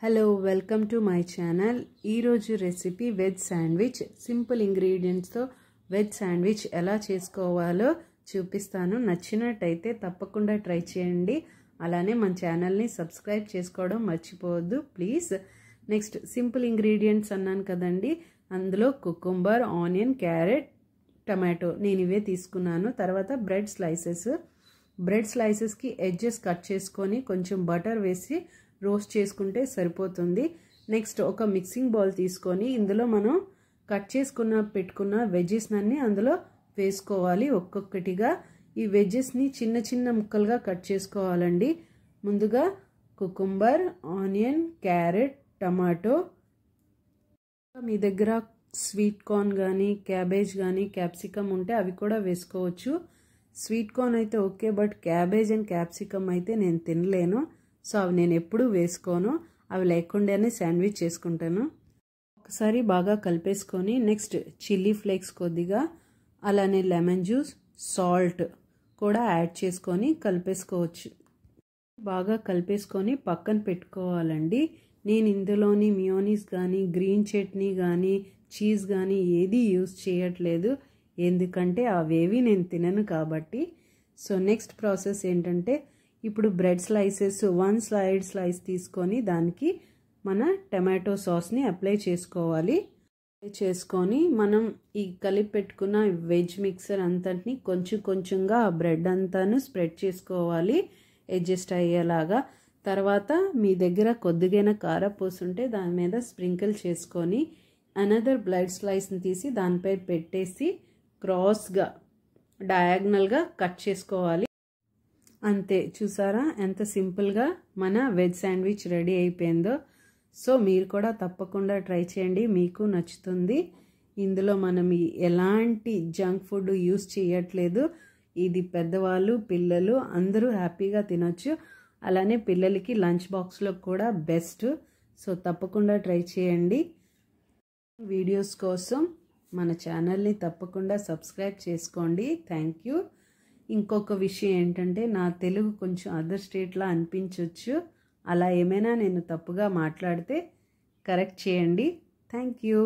hello welcome to my channel ఈరోజు recipe veg sandwich simple ఇంగ్రీడియంట్స్తో veg sandwich ఎలా చేసుకోవాలో చూపిస్తాను నచ్చినట్టయితే తప్పకుండా ట్రై చేయండి అలానే మన ఛానల్ని సబ్స్క్రైబ్ చేసుకోవడం మర్చిపోవద్దు ప్లీజ్ నెక్స్ట్ సింపుల్ ఇంగ్రీడియంట్స్ అన్నాను కదండి అందులో కుకుంబర్ ఆనియన్ క్యారెట్ టమాటో నేను ఇవే తీసుకున్నాను తర్వాత బ్రెడ్ స్లైసెస్ బ్రెడ్ స్లైసెస్కి ఎడ్జెస్ కట్ చేసుకొని కొంచెం బటర్ వేసి రోస్ట్ చేసుకుంటే సరిపోతుంది నెక్స్ట్ ఒక మిక్సింగ్ బౌల్ తీసుకొని ఇందులో మనం కట్ చేసుకున్న పెట్టుకున్న వెజ్జెస్ అన్నీ అందులో వేసుకోవాలి ఒక్కొక్కటిగా ఈ వెజ్జెస్ని చిన్న చిన్న ముక్కలుగా కట్ చేసుకోవాలండి ముందుగా కుకుంబర్ ఆనియన్ క్యారెట్ టమాటో మీ దగ్గర స్వీట్ కార్న్ కానీ క్యాబేజ్ కానీ క్యాప్సికమ్ ఉంటే అవి కూడా వేసుకోవచ్చు స్వీట్ కార్న్ అయితే okay but cabbage and capsicum అయితే నేను తినలేను సో అవి నేను ఎప్పుడూ వేసుకోను అవి లేకుండానే శాండ్విచ్ చేసుకుంటాను ఒకసారి బాగా కలిపేసుకొని నెక్స్ట్ చిల్లీ ఫ్లేక్స్ కొద్దిగా అలానే లెమన్ జ్యూస్ సాల్ట్ కూడా యాడ్ చేసుకొని కలిపేసుకోవచ్చు బాగా కలిపేసుకొని పక్కన పెట్టుకోవాలండి నేను ఇందులోని మియోనీస్ కానీ గ్రీన్ చట్నీ కానీ చీజ్ కానీ ఏది యూస్ చేయట్లేదు ఎందుకంటే అవేవి నేను తినను కాబట్టి సో నెక్స్ట్ ప్రాసెస్ ఏంటంటే ఇప్పుడు bread slices one slide slice తీసుకొని దానికి మన టమాటో సాస్ని అప్లై చేసుకోవాలి అప్లై చేసుకొని మనం ఈ కలిపి పెట్టుకున్న వెజ్ మిక్సర్ అంతటిని కొంచెం కొంచెంగా ఆ బ్రెడ్ అంతాను స్ప్రెడ్ చేసుకోవాలి అడ్జస్ట్ అయ్యేలాగా తర్వాత మీ దగ్గర కొద్దిగైన కారపూసి ఉంటే దాని మీద స్ప్రింకిల్ చేసుకొని అనదర్ బ్లడ్ స్లైస్ని తీసి దానిపై పెట్టేసి క్రాస్గా డయాగ్నల్గా కట్ చేసుకోవాలి అంతే చూసారా ఎంత సింపుల్గా మన వెజ్ శాండ్విచ్ రెడీ అయిపోయిందో సో మీరు కూడా తప్పకుండా ట్రై చేయండి మీకు నచ్చుతుంది ఇందులో మనం ఎలాంటి జంక్ ఫుడ్ యూస్ చేయట్లేదు ఇది పెద్దవాళ్ళు పిల్లలు అందరూ హ్యాపీగా తినొచ్చు అలానే పిల్లలకి లంచ్ బాక్స్లో కూడా బెస్ట్ సో తప్పకుండా ట్రై చేయండి వీడియోస్ కోసం మన ఛానల్ని తప్పకుండా సబ్స్క్రైబ్ చేసుకోండి థ్యాంక్ యూ ఇంకొక విషయం ఏంటంటే నా తెలుగు కొంచెం అదర్ స్టేట్లా అనిపించవచ్చు అలా ఏమైనా నేను తప్పుగా మాట్లాడితే కరెక్ట్ చేయండి థ్యాంక్ యూ